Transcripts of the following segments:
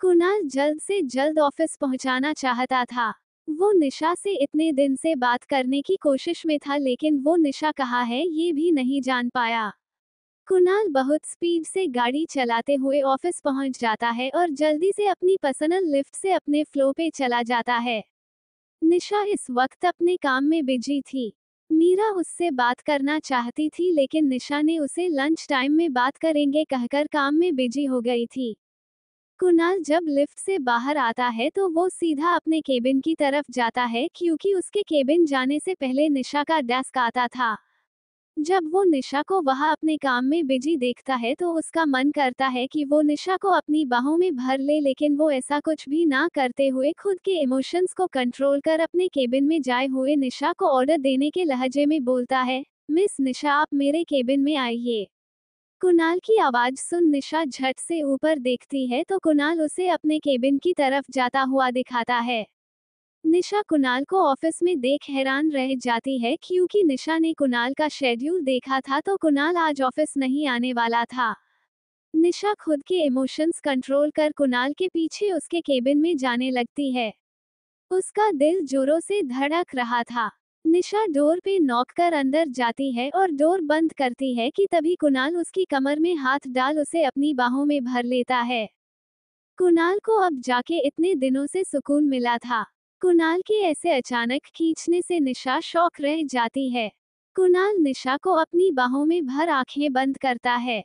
कुणाल जल्द से जल्द ऑफिस पहुंचाना चाहता था वो निशा से इतने दिन से बात करने की कोशिश में था लेकिन वो निशा कहा है ये भी नहीं जान पाया कुणाल बहुत स्पीड से गाड़ी चलाते हुए ऑफिस पहुंच जाता है और जल्दी से अपनी पर्सनल लिफ्ट से अपने फ्लो पे चला जाता है निशा इस वक्त अपने काम में बिजी थी मीरा उससे बात करना चाहती थी लेकिन निशा ने उसे लंच टाइम में बात करेंगे कहकर काम में बिजी हो गई थी कुणाल जब लिफ्ट से बाहर आता है तो वो सीधा अपने केबिन की तरफ जाता है क्योंकि उसके केबिन जाने से पहले निशा का डेस्क आता था जब वो निशा को वहां अपने काम में बिजी देखता है तो उसका मन करता है कि वो निशा को अपनी बाहों में भर ले लेकिन वो ऐसा कुछ भी ना करते हुए खुद के इमोशंस को कंट्रोल कर अपने केबिन में जाए हुए निशा को ऑर्डर देने के लहजे में बोलता है मिस निशा आप मेरे केबिन में आइए कुणाल की आवाज सुन निशा झट से ऊपर देखती है तो कुणाल उसे अपने केबिन की तरफ जाता हुआ दिखाता है निशा कुणाल को ऑफिस में देख हैरान रह जाती है क्योंकि निशा ने कुणाल का शेड्यूल देखा था तो कुणाल आज ऑफिस नहीं आने वाला था निशा खुद के इमोशंस कंट्रोल कर कुणाल के पीछे उसके केबिन में जाने लगती है उसका दिल जोरों से धड़क रहा था निशा डोर पे नॉक कर अंदर जाती है और डोर बंद करती है कि तभी कुणाल उसकी कमर में हाथ डाल उसे अपनी बाहों में भर लेता है कुणाल को अब जाके इतने दिनों से सुकून मिला था कुणाल के ऐसे अचानक खींचने से निशा शौक रह जाती है कुणाल निशा को अपनी बाहों में भर आंखें बंद करता है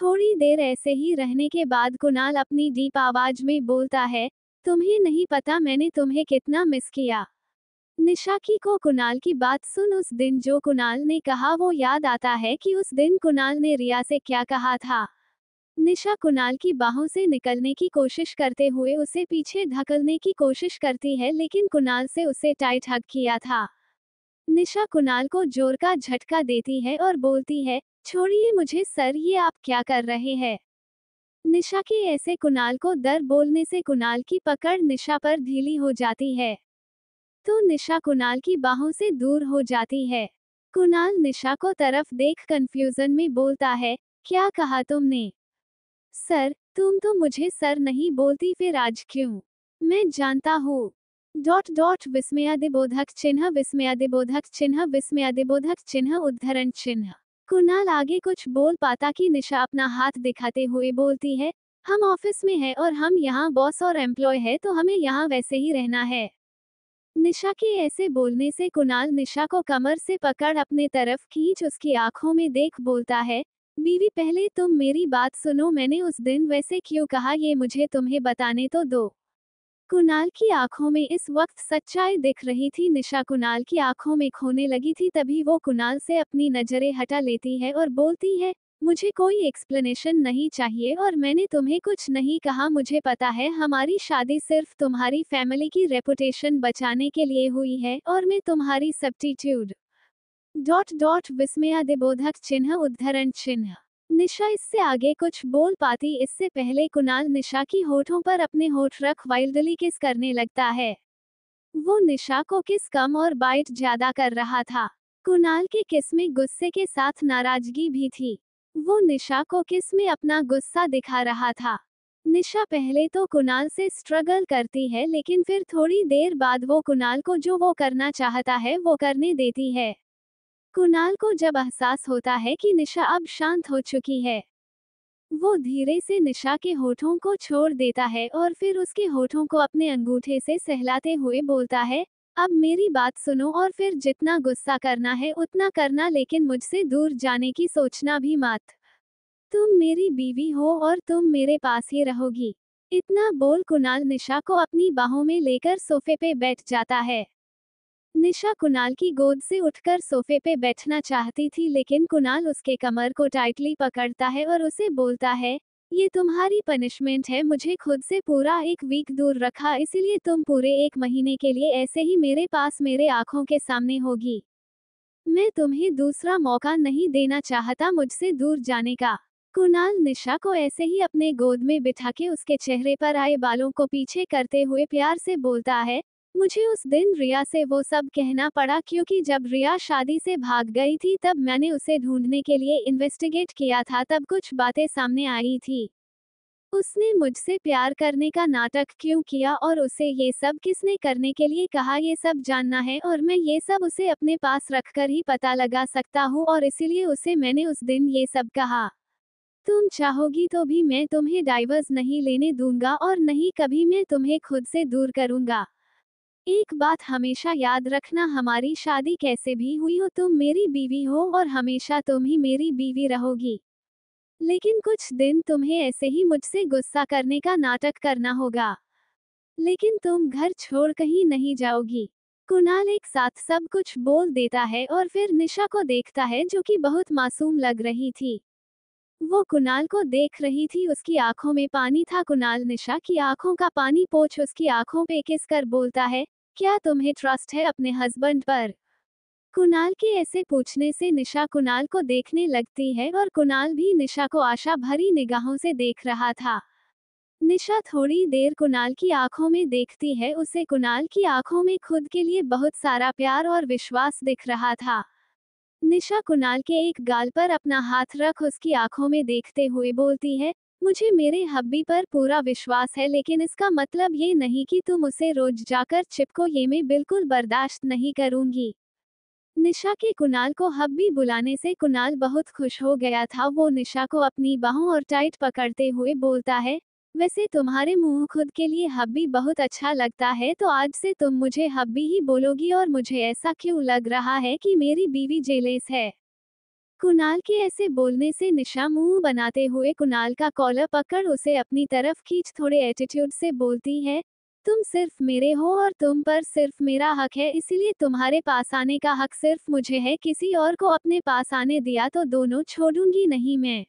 थोड़ी देर ऐसे ही रहने के बाद कुणाल अपनी डीप आवाज में बोलता है तुम्हें नहीं पता मैंने तुम्हें कितना मिस किया निशा की को कुणाल की बात सुन उस दिन जो कुणाल ने कहा वो याद आता है कि उस दिन कुणाल ने रिया से क्या कहा था निशा कुणाल की बाहों से निकलने की कोशिश करते हुए उसे पीछे धकलने की कोशिश करती है लेकिन कुणाल से उसे टाइट हक किया था निशा कुणाल को जोर का झटका देती है और बोलती है छोड़िए मुझे सर ये आप क्या कर रहे हैं निशा के ऐसे कुणाल को दर बोलने से कुणाल की पकड़ निशा पर ढीली हो जाती है तो निशा कुणाल की बाहों से दूर हो जाती है कुणाल निशा को तरफ देख कंफ्यूजन में बोलता है क्या कहा तुमने सर तुम तो मुझे सर नहीं बोलती फिर आज क्यों मैं जानता हूँ डॉट डॉट विस्मयादिबोधक चिन्ह विस्मयादिबोधक चिन्ह विस्मयादिबोधक चिन्ह उद्धरण चिन्ह कुणाल आगे कुछ बोल पाता कि निशा अपना हाथ दिखाते हुए बोलती है हम ऑफिस में हैं और हम यहाँ बॉस और एम्प्लॉय है तो हमें यहाँ वैसे ही रहना है निशा के ऐसे बोलने से कुणाल निशा को कमर से पकड़ अपने तरफ खींच उसकी आंखों में देख बोलता है बीवी पहले तुम मेरी बात सुनो मैंने उस दिन वैसे क्यों कहा ये मुझे तुम्हें बताने तो दो कुणाल की आंखों में इस वक्त सच्चाई दिख रही थी निशा कुणाल की आंखों में खोने लगी थी तभी वो कुणाल से अपनी नजरें हटा लेती है और बोलती है मुझे कोई एक्सप्लेनेशन नहीं चाहिए और मैंने तुम्हें कुछ नहीं कहा मुझे पता है हमारी शादी सिर्फ तुम्हारी फैमिली की रेपुटेशन बचाने के लिए हुई है और मैं तुम्हारी सब्टीट्यूड डॉट डॉट विस्मयादिबोधक चिन्ह उद्धरण चिन्ह निशा इससे आगे कुछ बोल पाती इससे पहले कुणाल निशा की होठों पर अपने होठ रख वाइल्डली किस करने लगता है वो निशा को किस कम और बाइट ज्यादा कर रहा था कुणाल के किस में गुस्से के साथ नाराजगी भी थी वो निशा को किस में अपना गुस्सा दिखा रहा था निशा पहले तो कुणाल से स्ट्रगल करती है लेकिन फिर थोड़ी देर बाद वो कुणाल को जो वो करना चाहता है वो करने देती है कुणाल को जब एहसास होता है कि निशा अब शांत हो चुकी है वो धीरे से निशा के होठों को छोड़ देता है और फिर उसके होठों को अपने अंगूठे से सहलाते हुए बोलता है अब मेरी बात सुनो और फिर जितना गुस्सा करना है उतना करना लेकिन मुझसे दूर जाने की सोचना भी मत तुम मेरी बीवी हो और तुम मेरे पास ही रहोगी इतना बोल कुणाल निशा को अपनी बाहों में लेकर सोफे पे बैठ जाता है निशा कुणाल की गोद से उठकर सोफे पे बैठना चाहती थी लेकिन कुणाल उसके कमर को टाइटली पकड़ता है और उसे बोलता है ये तुम्हारी पनिशमेंट है मुझे खुद से पूरा एक वीक दूर रखा इसलिए तुम पूरे एक महीने के लिए ऐसे ही मेरे पास मेरे आंखों के सामने होगी मैं तुम्हें दूसरा मौका नहीं देना चाहता मुझसे दूर जाने का कुणाल निशा को ऐसे ही अपने गोद में बिठा के उसके चेहरे पर आए बालों को पीछे करते हुए प्यार से बोलता है मुझे उस दिन रिया से वो सब कहना पड़ा क्योंकि जब रिया शादी से भाग गई थी तब मैंने उसे ढूंढने के लिए इन्वेस्टिगेट किया था तब कुछ बातें सामने आई थी उसने मुझसे प्यार करने का नाटक क्यों किया और उसे ये सब किसने करने के लिए कहा ये सब जानना है और मैं ये सब उसे अपने पास रखकर ही पता लगा सकता हूँ और इसीलिए उसे मैंने उस दिन ये सब कहा तुम चाहोगी तो भी मैं तुम्हें डाइवर्स नहीं लेने दूंगा और नहीं कभी मैं तुम्हें खुद से दूर करूंगा एक बात हमेशा याद रखना हमारी शादी कैसे भी हुई हो तुम मेरी बीवी हो और हमेशा तुम ही मेरी बीवी रहोगी लेकिन कुछ दिन तुम्हें ऐसे ही मुझसे गुस्सा करने का नाटक करना होगा लेकिन तुम घर छोड़ कहीं नहीं जाओगी कुणाल एक साथ सब कुछ बोल देता है और फिर निशा को देखता है जो कि बहुत मासूम लग रही थी वो कुणाल को देख रही थी उसकी आंखों में पानी था कुणाल निशा की आंखों का पानी पोछ उसकी आंखों पे किस कर बोलता है क्या तुम्हें ट्रस्ट है अपने हस्बैंड पर कुणाल के ऐसे पूछने से निशा कुणाल को देखने लगती है और कुणाल भी निशा को आशा भरी निगाहों से देख रहा था निशा थोड़ी देर कुणाल की आंखों में देखती है उसे कुणाल की आंखों में खुद के लिए बहुत सारा प्यार और विश्वास दिख रहा था निशा कुणाल के एक गाल पर अपना हाथ रख उसकी आंखों में देखते हुए बोलती है मुझे मेरे हब्बी पर पूरा विश्वास है लेकिन इसका मतलब ये नहीं कि तुम उसे रोज जाकर चिपको ये मैं बिल्कुल बर्दाश्त नहीं करूंगी निशा के कुणाल को हब्बी बुलाने से कुणाल बहुत खुश हो गया था वो निशा को अपनी बाहों और टाइट पकड़ते हुए बोलता है वैसे तुम्हारे मुंह खुद के लिए हब्बी बहुत अच्छा लगता है तो आज से तुम मुझे हब्बी ही बोलोगी और मुझे ऐसा क्यों लग रहा है कि मेरी बीवी जेलेस है कुणाल के ऐसे बोलने से निशा मुंह बनाते हुए कुणाल का कॉलर पकड़ उसे अपनी तरफ खींच थोड़े एटीट्यूड से बोलती है तुम सिर्फ मेरे हो और तुम पर सिर्फ मेरा हक है इसलिए तुम्हारे पास आने का हक सिर्फ मुझे है किसी और को अपने पास आने दिया तो दोनों छोड़ूंगी नहीं मैं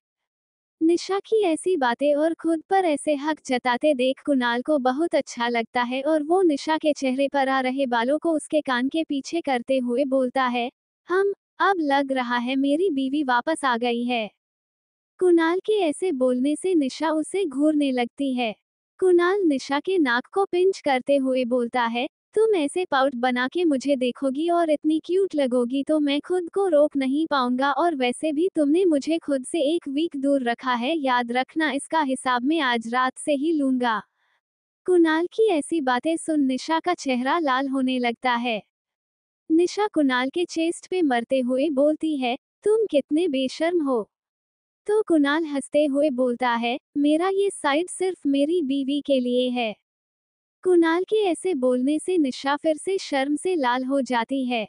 निशा की ऐसी बातें और खुद पर ऐसे हक जताते देख कुणाल को बहुत अच्छा लगता है और वो निशा के चेहरे पर आ रहे बालों को उसके कान के पीछे करते हुए बोलता है हम अब लग रहा है मेरी बीवी वापस आ गई है कुणाल के ऐसे बोलने से निशा उसे घूरने लगती है कुणाल निशा के नाक को पिंच करते हुए बोलता है तुम ऐसे पाउट बना के मुझे देखोगी और इतनी क्यूट लगोगी तो मैं खुद को रोक नहीं पाऊंगा और वैसे भी तुमने मुझे खुद से एक वीक दूर रखा है याद रखना इसका हिसाब में आज रात से ही लूंगा कुणाल की ऐसी बातें सुन निशा का चेहरा लाल होने लगता है निशा कुणाल के चेस्ट पे मरते हुए बोलती है तुम कितने बेशर्म हो तो कुणाल हंसते हुए बोलता है मेरा ये साइड सिर्फ मेरी बीवी के लिए है कुणाल के ऐसे बोलने से निशा फिर से शर्म से लाल हो जाती है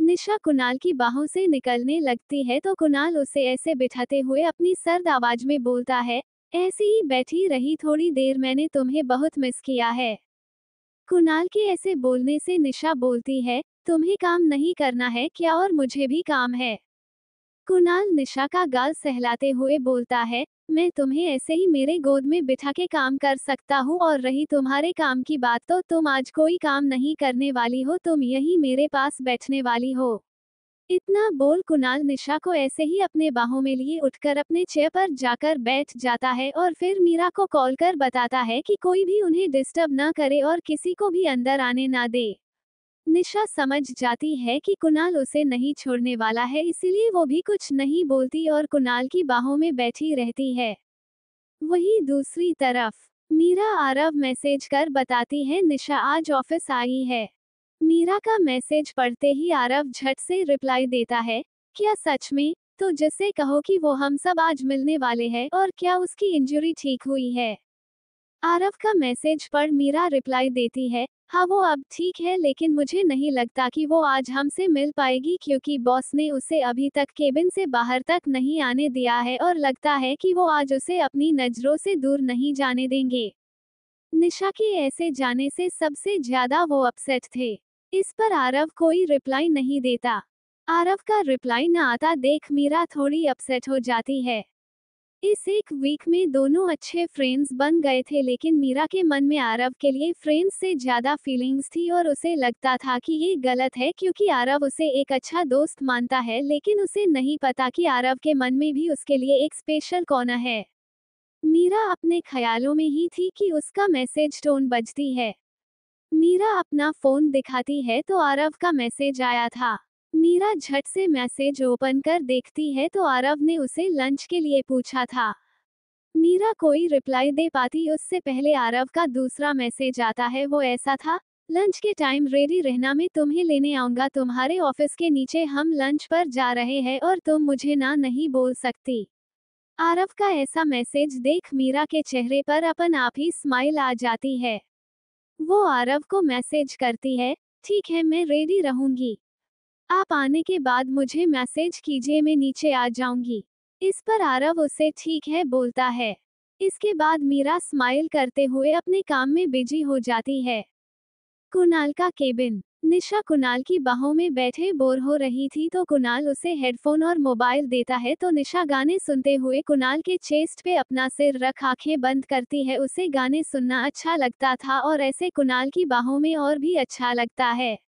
निशा कुणाल की बाहों से निकलने लगती है तो कुणाल उसे ऐसे बिठाते हुए अपनी सर्द आवाज में बोलता है ऐसी ही बैठी रही थोड़ी देर मैंने तुम्हें बहुत मिस किया है कुणाल के ऐसे बोलने से निशा बोलती है तुम्हें काम नहीं करना है क्या और मुझे भी काम है कुणाल निशा का गाल सहलाते हुए बोलता है मैं तुम्हें ऐसे ही मेरे गोद में बिठा के काम कर सकता हूँ और रही तुम्हारे काम की बात तो तुम आज कोई काम नहीं करने वाली हो तुम यही मेरे पास बैठने वाली हो इतना बोल कुणाल निशा को ऐसे ही अपने बाहों में लिए उठकर अपने चेयर पर जाकर बैठ जाता है और फिर मीरा को कॉल कर बताता है कि कोई भी उन्हें डिस्टर्ब ना करे और किसी को भी अंदर आने ना दे निशा समझ जाती है कि कुणाल उसे नहीं छोड़ने वाला है इसीलिए वो भी कुछ नहीं बोलती और कुणाल की बाहों में बैठी रहती है वही दूसरी तरफ मीरा आरव मैसेज कर बताती है निशा आज ऑफिस आई है मीरा का मैसेज पढ़ते ही आरव झट से रिप्लाई देता है क्या सच में तो जिसे कहो कि वो हम सब आज मिलने वाले हैं और क्या उसकी इंजरी ठीक हुई है आरव का मैसेज पर मीरा रिप्लाई देती है हाँ वो अब ठीक है लेकिन मुझे नहीं लगता कि वो आज हमसे मिल पाएगी क्योंकि बॉस ने उसे अभी तक केबिन से बाहर तक नहीं आने दिया है और लगता है कि वो आज उसे अपनी नजरों से दूर नहीं जाने देंगे निशा के ऐसे जाने से सबसे ज्यादा वो अपसेट थे इस पर आरव कोई रिप्लाई नहीं देता आरव का रिप्लाई न आता देख मीरा थोड़ी अपसेट हो जाती है इस एक वीक में दोनों अच्छे फ्रेंड्स बन गए थे लेकिन मीरा के मन में आरव के लिए फ्रेंड्स से ज्यादा फीलिंग्स थी और उसे लगता था कि ये गलत है क्योंकि आरव उसे एक अच्छा दोस्त मानता है लेकिन उसे नहीं पता कि आरव के मन में भी उसके लिए एक स्पेशल कोना है मीरा अपने ख्यालों में ही थी कि उसका मैसेज टोन बजती है मीरा अपना फोन दिखाती है तो आरव का मैसेज आया था मीरा झट से मैसेज ओपन कर देखती है तो आरव ने उसे लंच के लिए पूछा था मीरा कोई रिप्लाई दे पाती उससे पहले आरव का दूसरा मैसेज आता है वो ऐसा था लंच के टाइम रेडी रहना में तुम्हें लेने आऊंगा तुम्हारे ऑफिस के नीचे हम लंच पर जा रहे हैं और तुम मुझे ना नहीं बोल सकती आरव का ऐसा मैसेज देख मीरा के चेहरे पर अपन आप ही स्माइल आ जाती है वो आरव को मैसेज करती है ठीक है मैं रेडी रहूंगी आप आने के बाद मुझे मैसेज कीजिए मैं नीचे आ जाऊंगी इस पर आरव उसे ठीक है बोलता है इसके बाद मीरा स्माइल करते हुए अपने काम में बिजी हो जाती है कुणाल का केबिन निशा कुणाल की बाहों में बैठे बोर हो रही थी तो कुणाल उसे हेडफोन और मोबाइल देता है तो निशा गाने सुनते हुए कुणाल के चेस्ट पे अपना सिर रख आंखें बंद करती है उसे गाने सुनना अच्छा लगता था और ऐसे कुणाल की बाहों में और भी अच्छा लगता है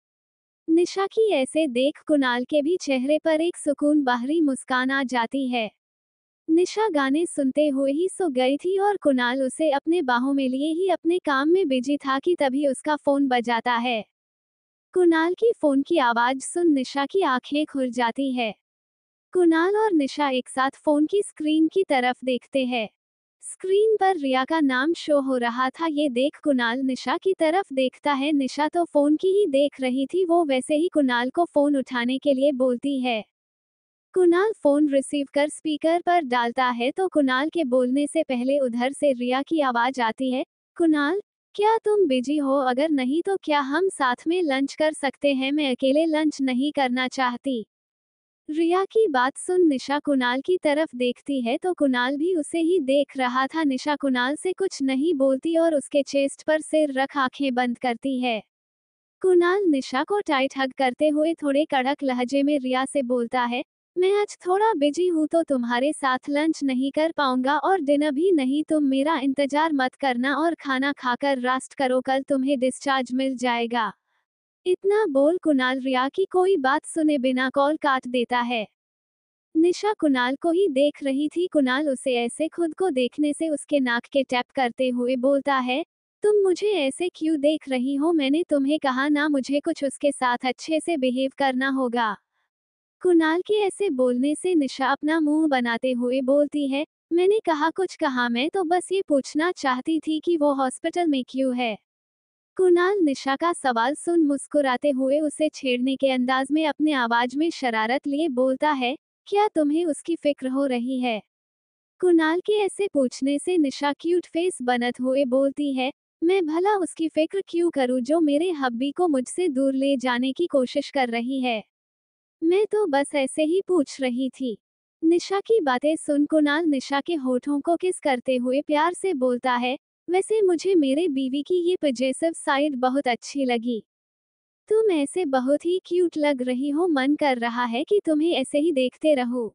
निशा की ऐसे देख कुणाल के भी चेहरे पर एक सुकून बाहरी मुस्कान आ जाती है निशा गाने सुनते हुए ही सो गई थी और कुणाल उसे अपने बाहों में लिए ही अपने काम में बिजी था कि तभी उसका फोन बजाता है कुणाल की फोन की आवाज सुन निशा की आंखें खुल जाती है कुणाल और निशा एक साथ फोन की स्क्रीन की तरफ देखते हैं स्क्रीन पर रिया का नाम शो हो रहा था ये देख कुणाल निशा की तरफ देखता है निशा तो फोन की ही देख रही थी वो वैसे ही कुणाल को फोन उठाने के लिए बोलती है कुणाल फोन रिसीव कर स्पीकर पर डालता है तो कुणाल के बोलने से पहले उधर से रिया की आवाज आती है कुणाल क्या तुम बिजी हो अगर नहीं तो क्या हम साथ में लंच कर सकते हैं मैं अकेले लंच नहीं करना चाहती रिया की बात सुन निशा कुणाल की तरफ देखती है तो कुणाल भी उसे ही देख रहा था निशा कुणाल से कुछ नहीं बोलती और उसके चेस्ट पर सिर रख आंखें बंद करती है कुणाल निशा को टाइट हग करते हुए थोड़े कड़क लहजे में रिया से बोलता है मैं आज थोड़ा बिजी हूँ तो तुम्हारे साथ लंच नहीं कर पाऊंगा और डिनर भी नहीं तुम मेरा इंतजार मत करना और खाना खाकर रास्ट करो कल तुम्हें डिस्चार्ज मिल जाएगा इतना बोल कुणाल रिया की कोई बात सुने बिना कॉल काट देता है निशा कुणाल को ही देख रही थी कुणाल उसे ऐसे खुद को देखने से उसके नाक के टैप करते हुए बोलता है तुम मुझे ऐसे क्यों देख रही हो मैंने तुम्हें कहा ना मुझे कुछ उसके साथ अच्छे से बिहेव करना होगा कुणाल के ऐसे बोलने से निशा अपना मुंह बनाते हुए बोलती है मैंने कहा कुछ कहा मैं तो बस ये पूछना चाहती थी कि वो हॉस्पिटल में क्यों है कुणाल निशा का सवाल सुन मुस्कुराते हुए उसे छेड़ने के अंदाज में अपने आवाज में शरारत लिए बोलता है क्या तुम्हें उसकी फिक्र हो रही है कुणाल के ऐसे पूछने से निशा क्यूट फेस बनत हुए बोलती है मैं भला उसकी फिक्र क्यों करूं जो मेरे हब्बी को मुझसे दूर ले जाने की कोशिश कर रही है मैं तो बस ऐसे ही पूछ रही थी निशा की बातें सुन कुणाल निशा के होठों को किस करते हुए प्यार से बोलता है वैसे मुझे मेरे बीवी की ये पजेसिव साइड बहुत अच्छी लगी तुम ऐसे बहुत ही क्यूट लग रही हो मन कर रहा है कि तुम्हें ऐसे ही देखते रहो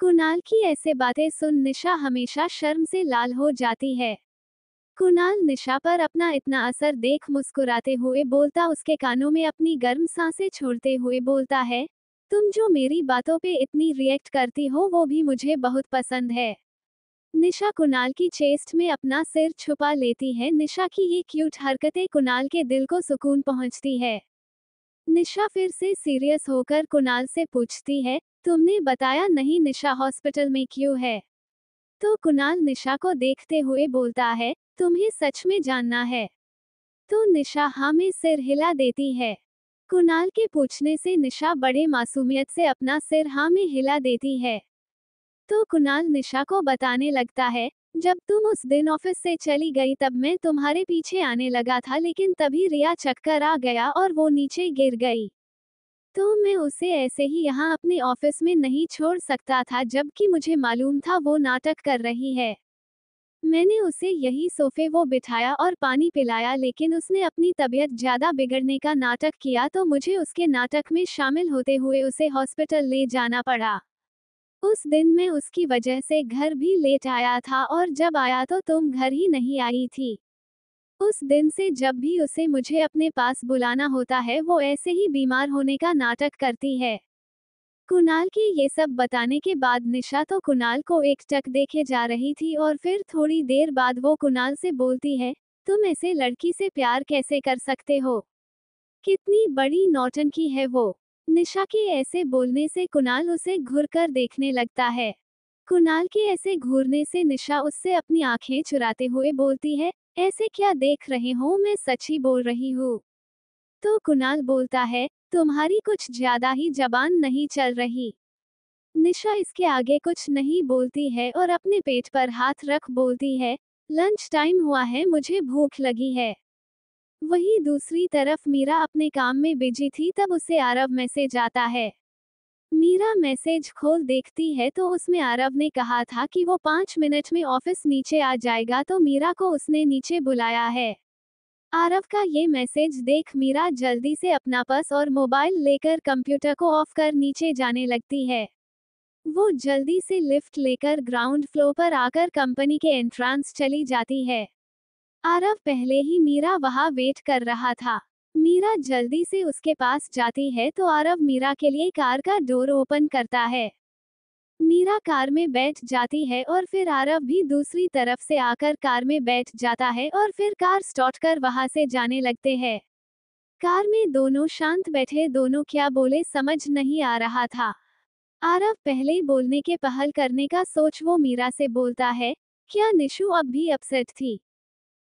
कुणाल की ऐसे बातें सुन निशा हमेशा शर्म से लाल हो जाती है कुणाल निशा पर अपना इतना असर देख मुस्कुराते हुए बोलता उसके कानों में अपनी गर्म सांसें छोड़ते हुए बोलता है तुम जो मेरी बातों पे इतनी रिएक्ट करती हो वो भी मुझे बहुत पसंद है निशा कुणाल की चेस्ट में अपना सिर छुपा लेती है निशा की ये क्यूट हरकतें कुणाल के दिल को सुकून पहुंचती है निशा फिर से सीरियस होकर कुणाल से पूछती है तुमने बताया नहीं निशा हॉस्पिटल में क्यों है तो कुणाल निशा को देखते हुए बोलता है तुम्हें सच में जानना है तो निशा हामे सिर हिला देती है कुणाल के पूछने से निशा बड़े मासूमियत से अपना सिर हामे हिला देती है तो कुणाल निशा को बताने लगता है जब तुम उस दिन ऑफिस से चली गई तब मैं तुम्हारे पीछे आने लगा था लेकिन तभी रिया चक्कर आ गया और वो नीचे गिर गई तो मैं उसे ऐसे ही यहाँ अपने ऑफिस में नहीं छोड़ सकता था जबकि मुझे मालूम था वो नाटक कर रही है मैंने उसे यही सोफे वो बिठाया और पानी पिलाया लेकिन उसने अपनी तबीयत ज़्यादा बिगड़ने का नाटक किया तो मुझे उसके नाटक में शामिल होते हुए उसे हॉस्पिटल ले जाना पड़ा उस दिन मैं उसकी वजह से घर भी लेट आया था और जब आया तो तुम घर ही नहीं आई थी उस दिन से जब भी उसे मुझे अपने पास बुलाना होता है वो ऐसे ही बीमार होने का नाटक करती है कुणाल के ये सब बताने के बाद निशा तो कुणाल को एक टक देखे जा रही थी और फिर थोड़ी देर बाद वो कुणाल से बोलती है तुम ऐसे लड़की से प्यार कैसे कर सकते हो कितनी बड़ी नौटंकी है वो निशा के ऐसे बोलने से कुणाल उसे घूर कर देखने लगता है कुणाल के ऐसे घूरने से निशा उससे अपनी आंखें चुराते हुए बोलती है ऐसे क्या देख रहे हो मैं सच ही बोल रही हूँ तो कुणाल बोलता है तुम्हारी कुछ ज्यादा ही जबान नहीं चल रही निशा इसके आगे कुछ नहीं बोलती है और अपने पेट पर हाथ रख बोलती है लंच टाइम हुआ है मुझे भूख लगी है वहीं दूसरी तरफ मीरा अपने काम में बिजी थी तब उसे आरव मैसेज आता है मीरा मैसेज खोल देखती है तो उसमें आरव ने कहा था कि वो पाँच मिनट में ऑफिस नीचे आ जाएगा तो मीरा को उसने नीचे बुलाया है आरव का ये मैसेज देख मीरा जल्दी से अपना पर्स और मोबाइल लेकर कंप्यूटर को ऑफ कर नीचे जाने लगती है वो जल्दी से लिफ्ट लेकर ग्राउंड फ्लोर पर आकर कंपनी के एंट्रांस चली जाती है आरव पहले ही मीरा वहाँ वेट कर रहा था मीरा जल्दी से उसके पास जाती है तो आरव मीरा के लिए कार का डोर ओपन करता है मीरा कार में बैठ जाती है और फिर आरव भी दूसरी तरफ से आकर कार में बैठ जाता है और फिर कार स्टॉट कर वहां से जाने लगते हैं कार में दोनों शांत बैठे दोनों क्या बोले समझ नहीं आ रहा था आरव पहले बोलने के पहल करने का सोच वो मीरा से बोलता है क्या निशु अब भी अपसेट थी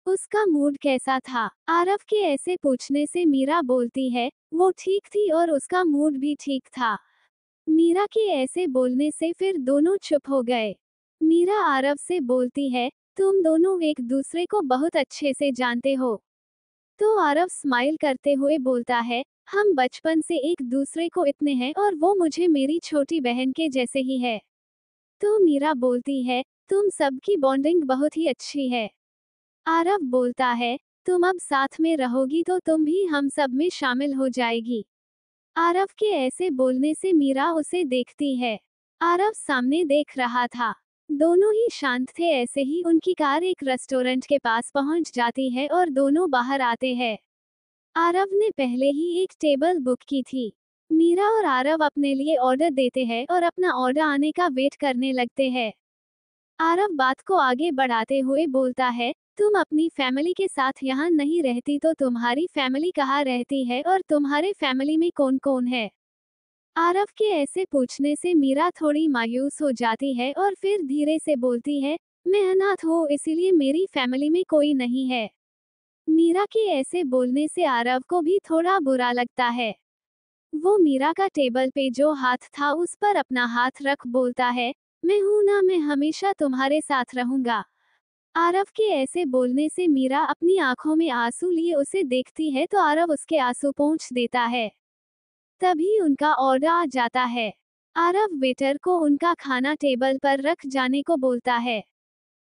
उसका मूड कैसा था आरव के ऐसे पूछने से मीरा बोलती है वो ठीक थी और उसका मूड भी ठीक था मीरा के ऐसे बोलने से फिर दोनों चुप हो गए मीरा आरव से बोलती है तुम दोनों एक दूसरे को बहुत अच्छे से जानते हो तो आरव स्माइल करते हुए बोलता है हम बचपन से एक दूसरे को इतने हैं और वो मुझे मेरी छोटी बहन के जैसे ही है तो मीरा बोलती है तुम सबकी बॉन्डिंग बहुत ही अच्छी है आरव बोलता है तुम अब साथ में रहोगी तो तुम भी हम सब में शामिल हो जाएगी आरव के ऐसे बोलने से मीरा उसे देखती है आरव सामने देख रहा था दोनों ही शांत थे ऐसे ही उनकी कार एक रेस्टोरेंट के पास पहुंच जाती है और दोनों बाहर आते हैं आरव ने पहले ही एक टेबल बुक की थी मीरा और आरव अपने लिए ऑर्डर देते हैं और अपना ऑर्डर आने का वेट करने लगते हैं आरव बात को आगे बढ़ाते हुए बोलता है तुम अपनी फैमिली के साथ यहाँ नहीं रहती तो तुम्हारी फैमिली कहाँ रहती है और तुम्हारे फैमिली में कौन कौन है आरव के ऐसे पूछने से मीरा थोड़ी मायूस हो जाती है और फिर धीरे से बोलती है मैं अनाथ हूँ इसीलिए मेरी फैमिली में कोई नहीं है मीरा के ऐसे बोलने से आरव को भी थोड़ा बुरा लगता है वो मीरा का टेबल पे जो हाथ था उस पर अपना हाथ रख बोलता है मैं हूँ ना मैं हमेशा तुम्हारे साथ रहूंगा आरव के ऐसे बोलने से मीरा अपनी आंखों में आंसू लिए उसे देखती है तो आरव उसके आंसू पहुंच देता है तभी उनका ऑर्डर आ जाता है आरव वेटर को उनका खाना टेबल पर रख जाने को बोलता है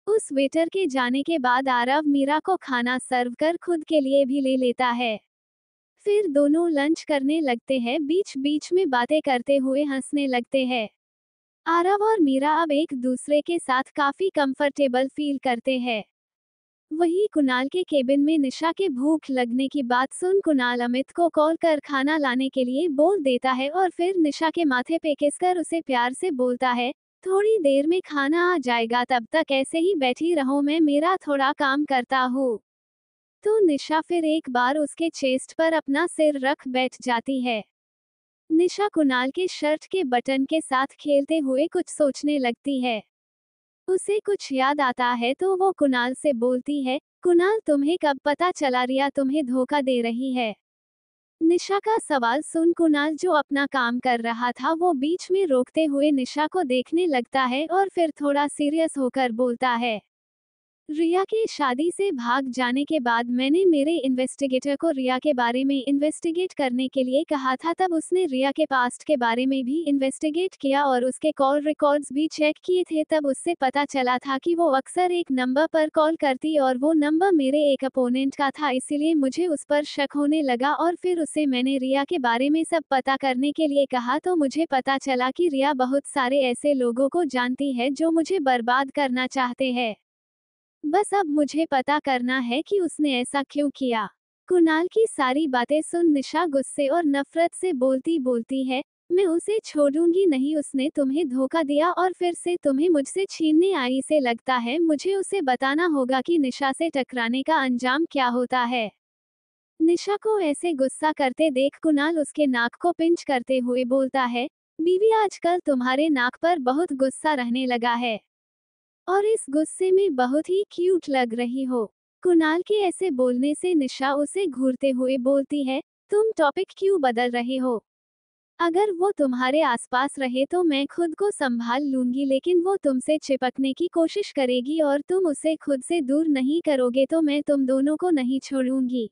उस वेटर के जाने के बाद आरव मीरा को खाना सर्व कर खुद के लिए भी ले लेता है फिर दोनों लंच करने लगते हैं बीच बीच में बातें करते हुए हंसने लगते हैं आरव और मीरा अब एक दूसरे के साथ काफी कंफर्टेबल फील करते हैं वही कुणाल के केबिन में निशा के भूख लगने की बात सुन कुणाल अमित को कॉल कर खाना लाने के लिए बोल देता है और फिर निशा के माथे पे किस कर उसे प्यार से बोलता है थोड़ी देर में खाना आ जाएगा तब तक ऐसे ही बैठी रहो मैं मेरा थोड़ा काम करता हूँ तो निशा फिर एक बार उसके चेस्ट पर अपना सिर रख बैठ जाती है निशा कुणाल के शर्ट के बटन के साथ खेलते हुए कुछ सोचने लगती है उसे कुछ याद आता है तो वो कुणाल से बोलती है कुणाल तुम्हें कब पता चला रिया तुम्हें धोखा दे रही है निशा का सवाल सुन कुणाल जो अपना काम कर रहा था वो बीच में रोकते हुए निशा को देखने लगता है और फिर थोड़ा सीरियस होकर बोलता है रिया की शादी से भाग जाने के बाद मैंने मेरे इन्वेस्टिगेटर को रिया के बारे में इन्वेस्टिगेट करने के लिए कहा था तब उसने रिया के पास्ट के बारे में भी इन्वेस्टिगेट किया और उसके कॉल रिकॉर्ड्स भी चेक किए थे तब उससे पता चला था कि वो अक्सर एक नंबर पर कॉल करती और वो नंबर मेरे एक अपोनेंट का था इसीलिए मुझे उस पर शक होने लगा और फिर उसे मैंने रिया के बारे में सब पता करने के लिए कहा तो मुझे पता चला कि रिया बहुत सारे ऐसे लोगों को जानती है जो मुझे बर्बाद करना चाहते हैं बस अब मुझे पता करना है कि उसने ऐसा क्यों किया कुणाल की सारी बातें सुन निशा गुस्से और नफरत से बोलती बोलती है मैं उसे छोड़ूंगी नहीं उसने तुम्हें धोखा दिया और फिर से तुम्हें मुझसे छीनने आई से लगता है मुझे उसे बताना होगा कि निशा से टकराने का अंजाम क्या होता है निशा को ऐसे गुस्सा करते देख कुणाल उसके नाक को पिंच करते हुए बोलता है बीवी आजकल तुम्हारे नाक पर बहुत गुस्सा रहने लगा है और इस गुस्से में बहुत ही क्यूट लग रही हो कुणाल के ऐसे बोलने से निशा उसे घूरते हुए बोलती है तुम टॉपिक क्यों बदल रहे हो अगर वो तुम्हारे आसपास रहे तो मैं खुद को संभाल लूंगी लेकिन वो तुमसे चिपकने की कोशिश करेगी और तुम उसे खुद से दूर नहीं करोगे तो मैं तुम दोनों को नहीं छोड़ूंगी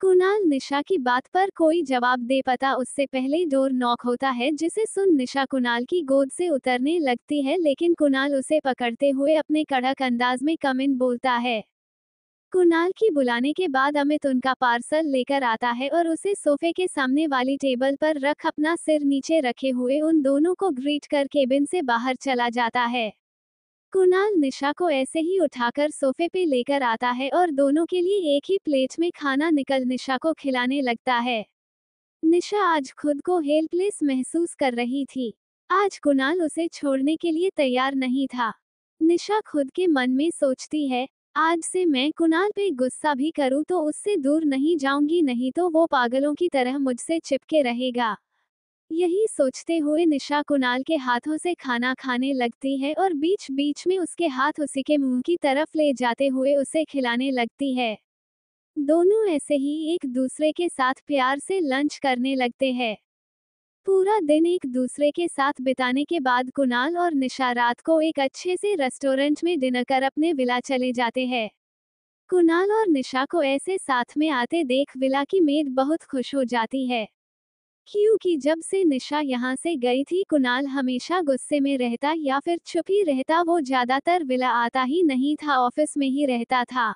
कुणाल निशा की बात पर कोई जवाब दे पता उससे पहले डोर नॉक होता है जिसे सुन निशा कुणाल की गोद से उतरने लगती है लेकिन कुणाल उसे पकड़ते हुए अपने कड़क अंदाज में कमिन बोलता है कुणाल की बुलाने के बाद अमित उनका पार्सल लेकर आता है और उसे सोफे के सामने वाली टेबल पर रख अपना सिर नीचे रखे हुए उन दोनों को ग्रीट कर केबिन से बाहर चला जाता है कुणाल निशा को ऐसे ही उठाकर सोफे पे लेकर आता है और दोनों के लिए एक ही प्लेट में खाना निकल निशा को खिलाने लगता है निशा आज खुद को हेल्पलेस महसूस कर रही थी आज कुणाल उसे छोड़ने के लिए तैयार नहीं था निशा खुद के मन में सोचती है आज से मैं कुणाल पे गुस्सा भी करूँ तो उससे दूर नहीं जाऊंगी नहीं तो वो पागलों की तरह मुझसे चिपके रहेगा यही सोचते हुए निशा कुणाल के हाथों से खाना खाने लगती है और बीच बीच में उसके हाथ उसी के मुंह की तरफ ले जाते हुए उसे खिलाने लगती है दोनों ऐसे ही एक दूसरे के साथ प्यार से लंच करने लगते हैं पूरा दिन एक दूसरे के साथ बिताने के बाद कुणाल और निशा रात को एक अच्छे से रेस्टोरेंट में डिनर कर अपने विला चले जाते हैं कुणाल और निशा को ऐसे साथ में आते देख विला की मेद बहुत खुश हो जाती है क्योंकि जब से निशा यहाँ से गई थी कुणाल हमेशा गुस्से में रहता या फिर छुपी ही रहता वो ज्यादातर विला आता ही नहीं था ऑफिस में ही रहता था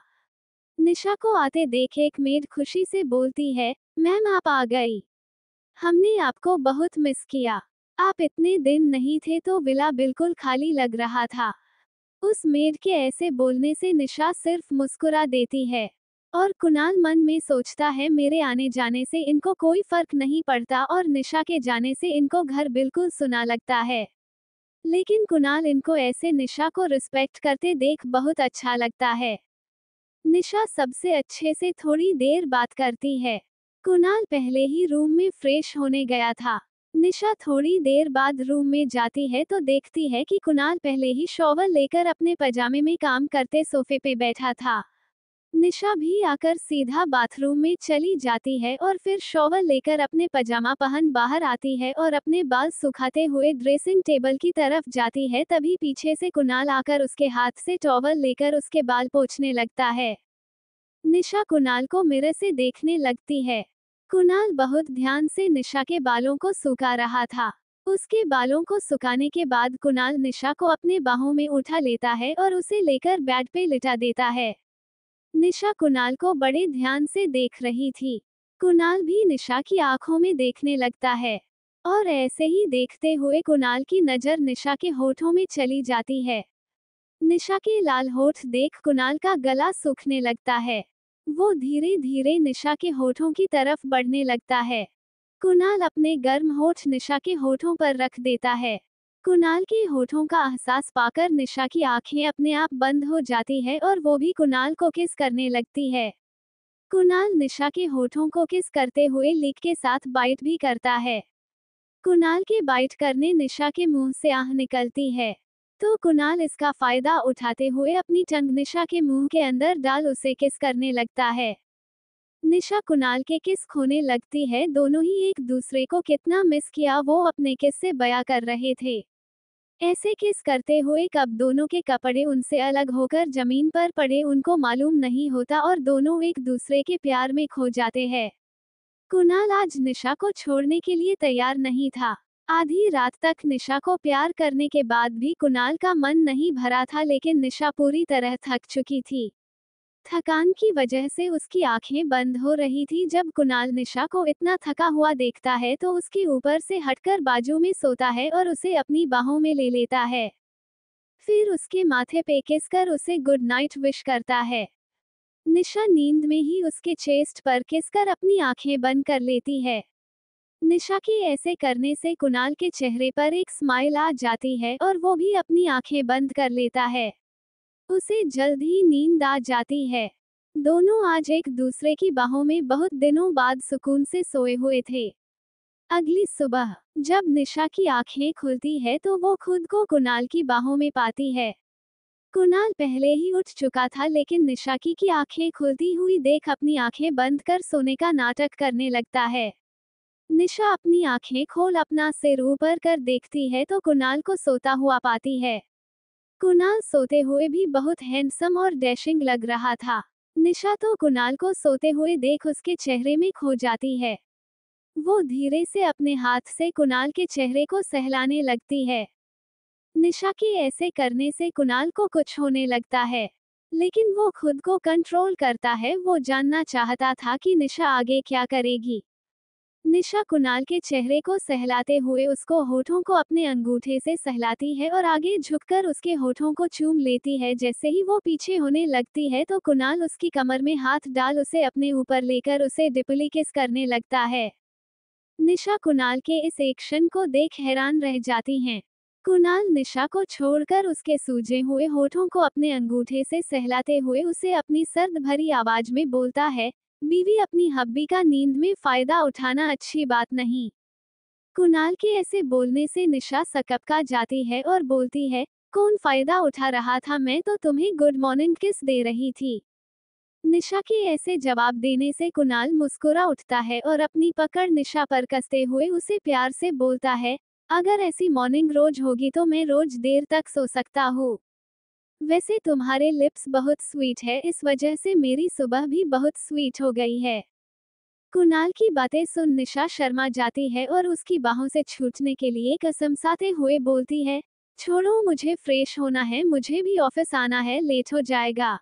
निशा को आते देख एक मेड खुशी से बोलती है मैम आप आ गई हमने आपको बहुत मिस किया आप इतने दिन नहीं थे तो विला बिल्कुल खाली लग रहा था उस मेड के ऐसे बोलने से निशा सिर्फ मुस्कुरा देती है और कुणाल मन में सोचता है मेरे आने जाने से इनको कोई फर्क नहीं पड़ता और निशा के जाने से इनको घर बिल्कुल सुना लगता है लेकिन कुणाल इनको ऐसे निशा को रिस्पेक्ट करते देख बहुत अच्छा लगता है निशा सबसे अच्छे से थोड़ी देर बात करती है कुणाल पहले ही रूम में फ्रेश होने गया था निशा थोड़ी देर बाद रूम में जाती है तो देखती है कि कुणाल पहले ही शॉवर लेकर अपने पजामे में काम करते सोफे पे बैठा था निशा भी आकर सीधा बाथरूम में चली जाती है और फिर शॉवर लेकर अपने पजामा पहन बाहर आती है और अपने बाल सुखाते हुए ड्रेसिंग टेबल की तरफ जाती है तभी पीछे से कुणाल आकर उसके हाथ से टॉवल लेकर उसके बाल पोछने लगता है निशा कुणाल को मिरर से देखने लगती है कुणाल बहुत ध्यान से निशा के बालों को सुखा रहा था उसके बालों को सुखाने के बाद कुणाल निशा को अपने बाहों में उठा लेता है और उसे लेकर बेड पे लिटा देता है निशा कुणाल को बड़े ध्यान से देख रही थी कुणाल भी निशा की आंखों में देखने लगता है और ऐसे ही देखते हुए कुणाल की नजर निशा के होठों में चली जाती है निशा के लाल होठ देख कुणाल का गला सूखने लगता है वो धीरे धीरे निशा के होठों की तरफ बढ़ने लगता है कुणाल अपने गर्म होठ निशा के होठों पर रख देता है कुणाल के होठों का एहसास पाकर निशा की आंखें अपने आप बंद हो जाती है और वो भी कुणाल को किस करने लगती है कुणाल निशा के होठों को किस करते हुए लिक के साथ बाइट भी करता है कुणाल के बाइट करने निशा के मुंह से आह निकलती है तो कुणाल इसका फायदा उठाते हुए अपनी टंग निशा के मुंह के अंदर डाल उसे किस करने लगता है निशा कुणाल के किस खोने लगती है दोनों ही एक दूसरे को कितना मिस किया वो अपने किस से बया कर रहे थे ऐसे किस करते हुए कब दोनों के कपड़े उनसे अलग होकर जमीन पर पड़े उनको मालूम नहीं होता और दोनों एक दूसरे के प्यार में खो जाते हैं कुणाल आज निशा को छोड़ने के लिए तैयार नहीं था आधी रात तक निशा को प्यार करने के बाद भी कुणाल का मन नहीं भरा था लेकिन निशा पूरी तरह थक चुकी थी थकान की वजह से उसकी आंखें बंद हो रही थी जब कुणाल निशा को इतना थका हुआ देखता है तो उसके ऊपर से हटकर बाजू में सोता है और उसे अपनी बाहों में ले लेता है फिर उसके माथे पे किस कर उसे गुड नाइट विश करता है निशा नींद में ही उसके चेस्ट पर किस कर अपनी आंखें बंद कर लेती है निशा के ऐसे करने से कुणाल के चेहरे पर एक स्माइल आ जाती है और वो भी अपनी आंखें बंद कर लेता है उसे जल्द ही नींद आ जाती है दोनों आज एक दूसरे की बाहों में बहुत दिनों बाद सुकून से सोए हुए थे अगली सुबह जब निशा की आंखें खुलती है तो वो खुद को कुणाल की बाहों में पाती है कुणाल पहले ही उठ चुका था लेकिन की की आंखें खुलती हुई देख अपनी आंखें बंद कर सोने का नाटक करने लगता है निशा अपनी आंखें खोल अपना सिर ऊपर कर देखती है तो कुणाल को सोता हुआ पाती है कुणाल सोते हुए भी बहुत हैंडसम और डैशिंग लग रहा था निशा तो कुणाल को सोते हुए देख उसके चेहरे में खो जाती है वो धीरे से अपने हाथ से कुणाल के चेहरे को सहलाने लगती है निशा के ऐसे करने से कुणाल को कुछ होने लगता है लेकिन वो खुद को कंट्रोल करता है वो जानना चाहता था कि निशा आगे क्या करेगी निशा कुणाल के चेहरे को सहलाते हुए उसको होठों को अपने अंगूठे से सहलाती है और आगे झुककर उसके होठों को चूम लेती है जैसे ही वो पीछे होने लगती है तो कुणाल उसकी कमर में हाथ डाल उसे अपने ऊपर लेकर उसे डिपली किस करने लगता है निशा कुणाल के इस एक्शन को देख हैरान रह जाती हैं कुणाल निशा को छोड़कर उसके सूजे हुए होठों को अपने अंगूठे से सहलाते हुए उसे अपनी सर्द भरी आवाज में बोलता है बीवी अपनी हब्बी का नींद में फायदा उठाना अच्छी बात नहीं कुणाल के ऐसे बोलने से निशा सकपका जाती है और बोलती है कौन फायदा उठा रहा था मैं तो तुम्हें गुड मॉर्निंग किस दे रही थी निशा के ऐसे जवाब देने से कुणाल मुस्कुरा उठता है और अपनी पकड़ निशा पर कसते हुए उसे प्यार से बोलता है अगर ऐसी मॉर्निंग रोज होगी तो मैं रोज देर तक सो सकता हूँ वैसे तुम्हारे लिप्स बहुत स्वीट है इस वजह से मेरी सुबह भी बहुत स्वीट हो गई है कुणाल की बातें सुन निशा शर्मा जाती है और उसकी बाहों से छूटने के लिए कसम साते हुए बोलती है छोड़ो मुझे फ्रेश होना है मुझे भी ऑफिस आना है लेट हो जाएगा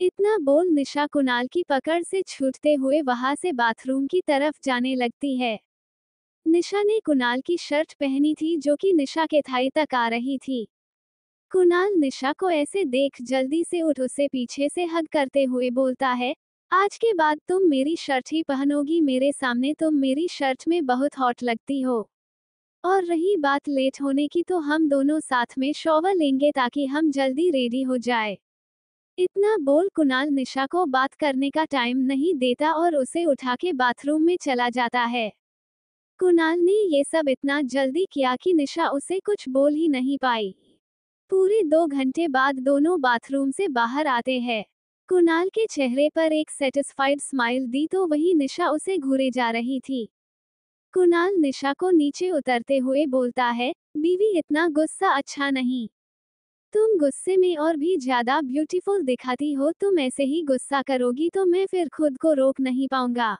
इतना बोल निशा कुणाल की पकड़ से छूटते हुए वहां से बाथरूम की तरफ जाने लगती है निशा ने कुणाल की शर्ट पहनी थी जो कि निशा के थाई तक आ रही थी कुणाल निशा को ऐसे देख जल्दी से उठ उसे पीछे से हग करते हुए बोलता है आज के बाद तुम मेरी शर्ट ही पहनोगी मेरे सामने तुम तो मेरी शर्ट में बहुत हॉट लगती हो और रही बात लेट होने की तो हम दोनों साथ में शॉवर लेंगे ताकि हम जल्दी रेडी हो जाए इतना बोल कुणाल निशा को बात करने का टाइम नहीं देता और उसे उठा के बाथरूम में चला जाता है कुणाल ने ये सब इतना जल्दी किया कि निशा उसे कुछ बोल ही नहीं पाई पूरे दो घंटे बाद दोनों बाथरूम से बाहर आते हैं कुणाल के चेहरे पर एक सेटिस्फाइड स्माइल दी तो वही निशा उसे घूरे जा रही थी कुणाल निशा को नीचे उतरते हुए बोलता है बीवी इतना गुस्सा अच्छा नहीं तुम गुस्से में और भी ज्यादा ब्यूटीफुल दिखाती हो तुम ऐसे ही गुस्सा करोगी तो मैं फिर खुद को रोक नहीं पाऊंगा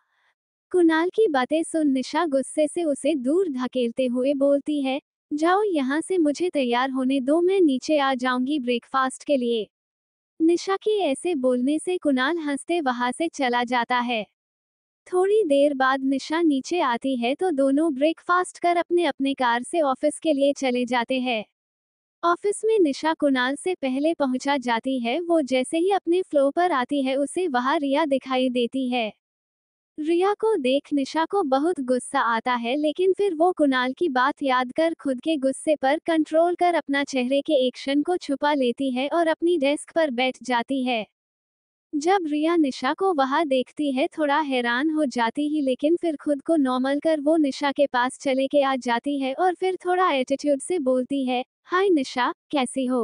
कुणाल की बातें सुन निशा गुस्से से उसे दूर धकेलते हुए बोलती है जाओ यहाँ से मुझे तैयार होने दो मैं नीचे आ जाऊंगी ब्रेकफास्ट के लिए निशा के ऐसे बोलने से कुणाल हंसते वहां से चला जाता है थोड़ी देर बाद निशा नीचे आती है तो दोनों ब्रेकफास्ट कर अपने अपने कार से ऑफिस के लिए चले जाते हैं ऑफिस में निशा कुणाल से पहले पहुंचा जाती है वो जैसे ही अपने फ्लोर पर आती है उसे वहां रिया दिखाई देती है रिया को देख निशा को बहुत गुस्सा आता है लेकिन फिर वो कुणाल की बात याद कर खुद के गुस्से पर कंट्रोल कर अपना चेहरे के एक्शन को छुपा लेती है और अपनी डेस्क पर बैठ जाती है जब रिया निशा को वहां देखती है थोड़ा हैरान हो जाती ही लेकिन फिर खुद को नॉर्मल कर वो निशा के पास चले के आ जाती है और फिर थोड़ा एटीट्यूड से बोलती है हाय निशा कैसी हो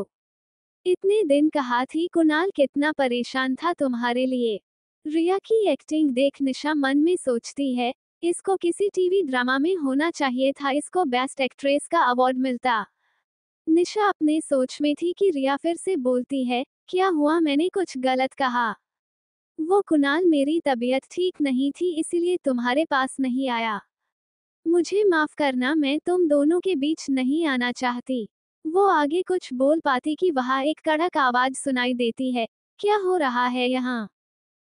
इतने दिन कहा थी कुणाल कितना परेशान था तुम्हारे लिए रिया की एक्टिंग देख निशा मन में सोचती है इसको किसी टीवी ड्रामा में होना चाहिए था इसको बेस्ट एक्ट्रेस का अवार्ड मिलता निशा अपने सोच में थी कि रिया फिर से बोलती है क्या हुआ मैंने कुछ गलत कहा वो कुणाल मेरी तबीयत ठीक नहीं थी इसीलिए तुम्हारे पास नहीं आया मुझे माफ करना मैं तुम दोनों के बीच नहीं आना चाहती वो आगे कुछ बोल पाती कि वहाँ एक कड़क आवाज सुनाई देती है क्या हो रहा है यहाँ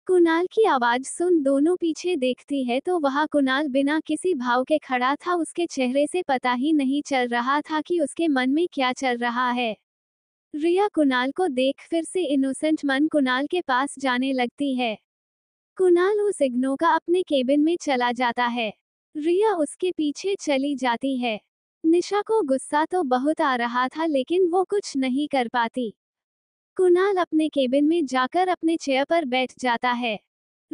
कुणाल की आवाज सुन दोनों पीछे देखती है तो वह कुणाल बिना किसी भाव के खड़ा था उसके चेहरे से पता ही नहीं चल रहा था कि उसके मन में क्या चल रहा है रिया कुणाल को देख फिर से इनोसेंट मन कुणाल के पास जाने लगती है कुणाल उस इग्नो का अपने केबिन में चला जाता है रिया उसके पीछे चली जाती है निशा को गुस्सा तो बहुत आ रहा था लेकिन वो कुछ नहीं कर पाती कुणाल अपने केबिन में जाकर अपने चेयर पर बैठ जाता है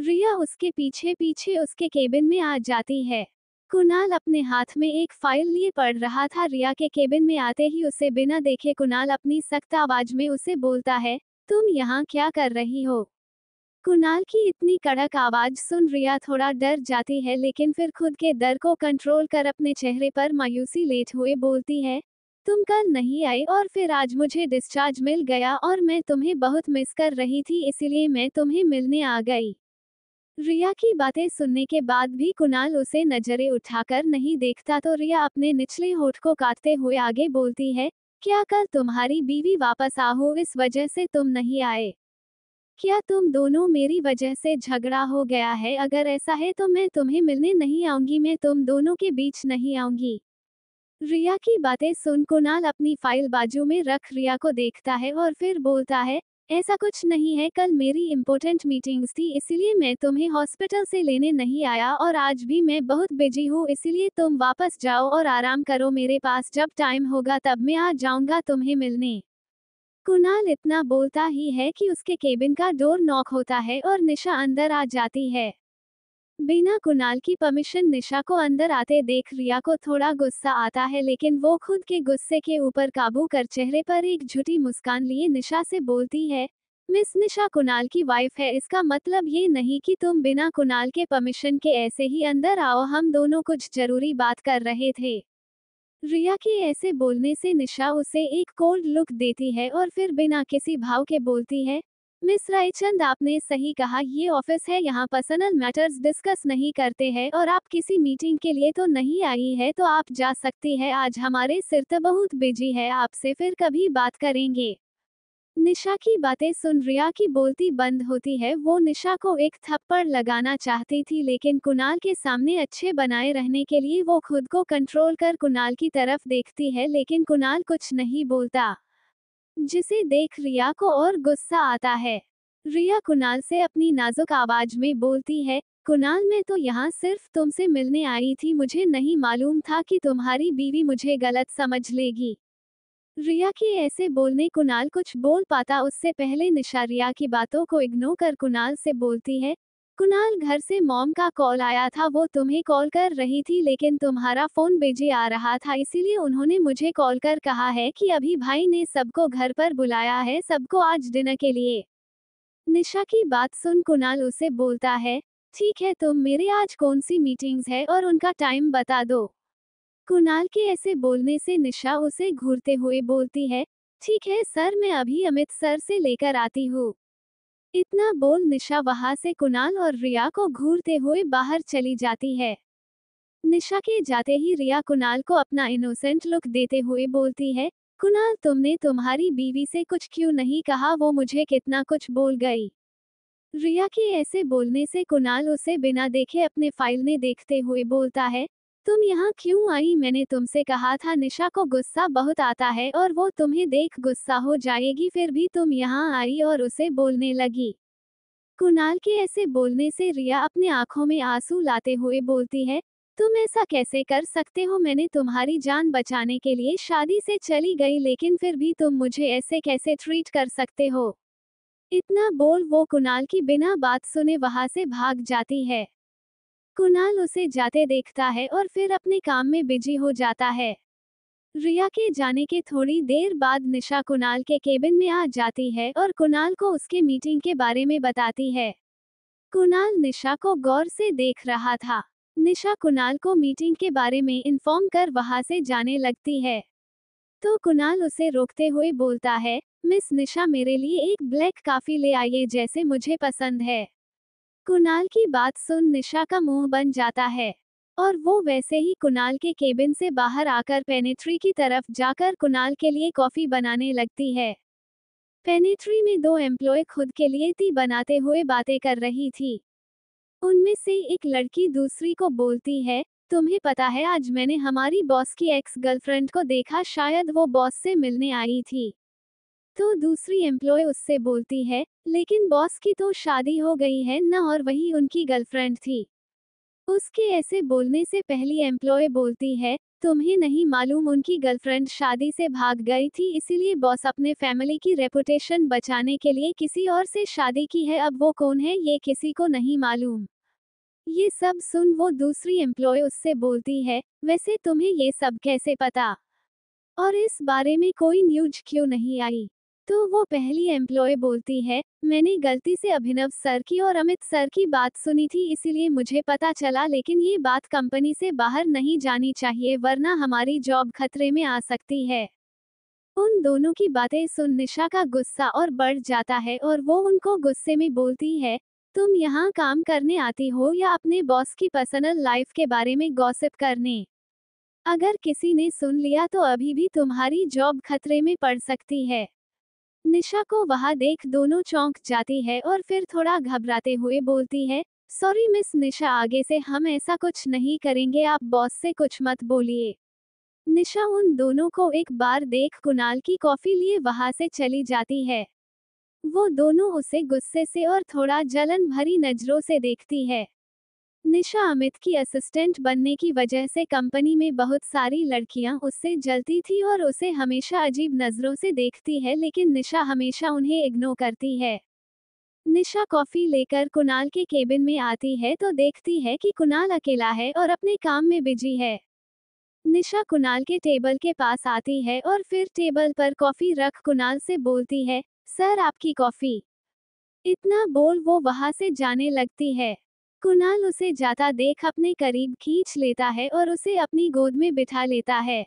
रिया उसके पीछे पीछे उसके केबिन में आ जाती है कुणाल अपने हाथ में एक फाइल लिए पढ़ रहा था रिया के केबिन में आते ही उसे बिना देखे कुणाल अपनी सख्त आवाज में उसे बोलता है तुम यहाँ क्या कर रही हो कुणाल की इतनी कड़क आवाज सुन रिया थोड़ा डर जाती है लेकिन फिर खुद के डर को कंट्रोल कर अपने चेहरे पर मायूसी लेट हुए बोलती है तुम कल नहीं आए और फिर आज मुझे डिस्चार्ज मिल गया और मैं तुम्हें बहुत मिस कर रही थी इसलिए मैं तुम्हें मिलने आ गई रिया की बातें सुनने के बाद भी कुणाल उसे नजरे उठाकर नहीं देखता तो रिया अपने निचले होठ को काटते हुए आगे बोलती है क्या कल तुम्हारी बीवी वापस आहो इस वजह से तुम नहीं आए क्या तुम दोनों मेरी वजह से झगड़ा हो गया है अगर ऐसा है तो मैं तुम्हें मिलने नहीं आऊंगी मैं तुम दोनों के बीच नहीं आऊंगी रिया की बातें सुन कुणाल अपनी फाइल बाजू में रख रिया को देखता है और फिर बोलता है ऐसा कुछ नहीं है कल मेरी इम्पोर्टेंट मीटिंग्स थी इसलिए मैं तुम्हें हॉस्पिटल से लेने नहीं आया और आज भी मैं बहुत बिजी हूँ इसलिए तुम वापस जाओ और आराम करो मेरे पास जब टाइम होगा तब मैं आ जाऊँगा तुम्हें मिलने कुणाल इतना बोलता ही है कि उसके केबिन का डोर नॉक होता है और निशा अंदर आ जाती है बिना कुणाल की परमिशन निशा को अंदर आते देख रिया को थोड़ा गुस्सा आता है लेकिन वो खुद के गुस्से के ऊपर काबू कर चेहरे पर एक झूठी मुस्कान लिए निशा से बोलती है मिस निशा कुणाल की वाइफ है इसका मतलब ये नहीं कि तुम बिना कुणाल के परमिशन के ऐसे ही अंदर आओ हम दोनों कुछ जरूरी बात कर रहे थे रिया के ऐसे बोलने से निशा उसे एक कोल्ड लुक देती है और फिर बिना किसी भाव के बोलती है मिस रायचंद आपने सही कहा ये ऑफिस है यहाँ पर्सनल मैटर्स डिस्कस नहीं करते हैं और आप किसी मीटिंग के लिए तो नहीं आई है तो आप जा सकती है आज हमारे सिर तो बहुत बिजी है आपसे फिर कभी बात करेंगे निशा की बातें सुन रिया की बोलती बंद होती है वो निशा को एक थप्पड़ लगाना चाहती थी लेकिन कुणाल के सामने अच्छे बनाए रहने के लिए वो खुद को कंट्रोल कर कुणाल की तरफ देखती है लेकिन कुणाल कुछ नहीं बोलता जिसे देख रिया को और गुस्सा आता है रिया कुणाल से अपनी नाजुक आवाज में बोलती है कुणाल मैं तो यहाँ सिर्फ तुमसे मिलने आई थी मुझे नहीं मालूम था कि तुम्हारी बीवी मुझे गलत समझ लेगी रिया के ऐसे बोलने कुणाल कुछ बोल पाता उससे पहले निशा रिया की बातों को इग्नोर कर कुणाल से बोलती है कुणाल घर से मॉम का कॉल आया था वो तुम्हें कॉल कर रही थी लेकिन तुम्हारा फोन बिजी आ रहा था इसीलिए उन्होंने मुझे कॉल कर कहा है कि अभी भाई ने सबको घर पर बुलाया है सबको आज डिनर के लिए निशा की बात सुन कुणाल उसे बोलता है ठीक है तुम मेरे आज कौन सी मीटिंग्स है और उनका टाइम बता दो कुणाल के ऐसे बोलने से निशा उसे घूरते हुए बोलती है ठीक है सर मैं अभी अमित सर से लेकर आती हूँ इतना बोल निशा वहां से कुणाल और रिया को घूरते हुए बाहर चली जाती है निशा के जाते ही रिया कुणाल को अपना इनोसेंट लुक देते हुए बोलती है कुणाल तुमने तुम्हारी बीवी से कुछ क्यों नहीं कहा वो मुझे कितना कुछ बोल गई रिया के ऐसे बोलने से कुणाल उसे बिना देखे अपने फाइल में देखते हुए बोलता है तुम यहाँ क्यों आई मैंने तुमसे कहा था निशा को गुस्सा बहुत आता है और वो तुम्हें देख गुस्सा हो जाएगी फिर भी तुम यहाँ आई और उसे बोलने लगी कुणाल के ऐसे बोलने से रिया अपने आंखों में आंसू लाते हुए बोलती है तुम ऐसा कैसे कर सकते हो मैंने तुम्हारी जान बचाने के लिए शादी से चली गई लेकिन फिर भी तुम मुझे ऐसे कैसे ट्रीट कर सकते हो इतना बोल वो कुणाल की बिना बात सुने वहां से भाग जाती है कुणाल उसे जाते देखता है और फिर अपने काम में बिजी हो जाता है रिया के जाने के थोड़ी देर बाद निशा कुणाल के केबिन में आ जाती है और कुणाल को उसके मीटिंग के बारे में बताती है कुणाल निशा को गौर से देख रहा था निशा कुणाल को मीटिंग के बारे में इन्फॉर्म कर वहां से जाने लगती है तो कुणाल उसे रोकते हुए बोलता है मिस निशा मेरे लिए एक ब्लैक काफी ले आइए जैसे मुझे पसंद है कुणाल की बात सुन निशा का मुंह बन जाता है और वो वैसे ही कुणाल के केबिन से बाहर आकर पेनेट्री की तरफ जाकर कुणाल के लिए कॉफी बनाने लगती है पेनेट्री में दो एम्प्लॉय खुद के लिए ती बनाते हुए बातें कर रही थी उनमें से एक लड़की दूसरी को बोलती है तुम्हें पता है आज मैंने हमारी बॉस की एक्स गर्लफ्रेंड को देखा शायद वो बॉस से मिलने आई थी तो दूसरी एम्प्लॉय उससे बोलती है लेकिन बॉस की तो शादी हो गई है न और वही उनकी गर्लफ्रेंड थी उसके ऐसे बोलने से पहली एम्प्लॉय बोलती है तुम्हें नहीं मालूम उनकी गर्लफ्रेंड शादी से भाग गई थी इसीलिए बॉस अपने फैमिली की रेपुटेशन बचाने के लिए किसी और से शादी की है अब वो कौन है ये किसी को नहीं मालूम ये सब सुन वो दूसरी एम्प्लॉय उससे बोलती है वैसे तुम्हें ये सब कैसे पता और इस बारे में कोई न्यूज क्यों नहीं आई तो वो पहली एम्प्लॉय बोलती है मैंने गलती से अभिनव सर की और अमित सर की बात सुनी थी इसीलिए मुझे पता चला लेकिन ये बात कंपनी से बाहर नहीं जानी चाहिए वरना हमारी जॉब खतरे में आ सकती है उन दोनों की बातें सुन निशा का गुस्सा और बढ़ जाता है और वो उनको गुस्से में बोलती है तुम यहाँ काम करने आती हो या अपने बॉस की पर्सनल लाइफ के बारे में गॉसिप करने अगर किसी ने सुन लिया तो अभी भी तुम्हारी जॉब खतरे में पड़ सकती है निशा को वहाँ देख दोनों चौंक जाती है और फिर थोड़ा घबराते हुए बोलती है सॉरी मिस निशा आगे से हम ऐसा कुछ नहीं करेंगे आप बॉस से कुछ मत बोलिए निशा उन दोनों को एक बार देख कुणाल की कॉफी लिए वहां से चली जाती है वो दोनों उसे गुस्से से और थोड़ा जलन भरी नजरों से देखती है निशा अमित की असिस्टेंट बनने की वजह से कंपनी में बहुत सारी लड़कियां उससे जलती थी और उसे हमेशा अजीब नज़रों से देखती है लेकिन निशा हमेशा उन्हें इग्नोर करती है निशा कॉफी लेकर कुणाल के केबिन में आती है तो देखती है कि कुणाल अकेला है और अपने काम में बिजी है निशा कुणाल के टेबल के पास आती है और फिर टेबल पर कॉफी रख कुणाल से बोलती है सर आपकी कॉफी इतना बोल वो वहां से जाने लगती है कुणाल उसे जाता देख अपने करीब खींच लेता है और उसे अपनी गोद में बिठा लेता है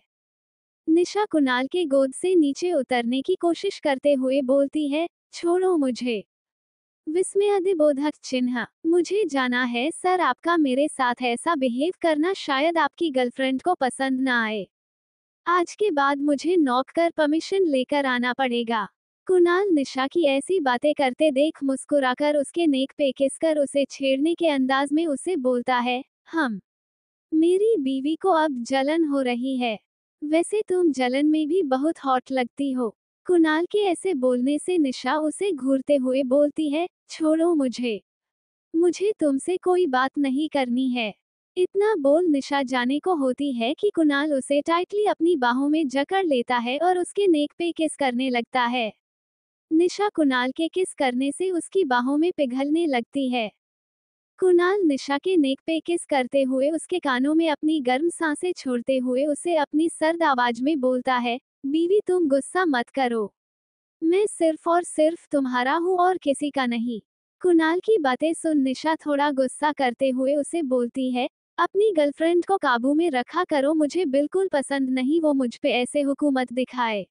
निशा कुणाल के गोद से नीचे उतरने की कोशिश करते हुए बोलती है छोड़ो मुझे विस्मय अधिबोधक चिन्ह मुझे जाना है सर आपका मेरे साथ ऐसा बिहेव करना शायद आपकी गर्लफ्रेंड को पसंद ना आए आज के बाद मुझे नॉक कर परमिशन लेकर आना पड़ेगा कुणाल निशा की ऐसी बातें करते देख मुस्कुराकर उसके नेक पे किस कर उसे छेड़ने के अंदाज में उसे बोलता है हम मेरी बीवी को अब जलन हो रही है वैसे तुम जलन में भी बहुत हॉट लगती हो कुणाल के ऐसे बोलने से निशा उसे घूरते हुए बोलती है छोड़ो मुझे मुझे तुमसे कोई बात नहीं करनी है इतना बोल निशा जाने को होती है कि कुणाल उसे टाइटली अपनी बाहों में जकड़ लेता है और उसके नेक पे किस करने लगता है निशा कुणाल के किस करने से उसकी बाहों में पिघलने लगती है कुणाल निशा के नेक पे किस करते हुए उसके कानों में अपनी गर्म सांसें छोड़ते हुए उसे अपनी सर्द आवाज में बोलता है बीवी तुम गुस्सा मत करो मैं सिर्फ और सिर्फ तुम्हारा हूँ और किसी का नहीं कुणाल की बातें सुन निशा थोड़ा गुस्सा करते हुए उसे बोलती है अपनी गर्लफ्रेंड को काबू में रखा करो मुझे बिल्कुल पसंद नहीं वो मुझ पे ऐसे हुकूमत दिखाए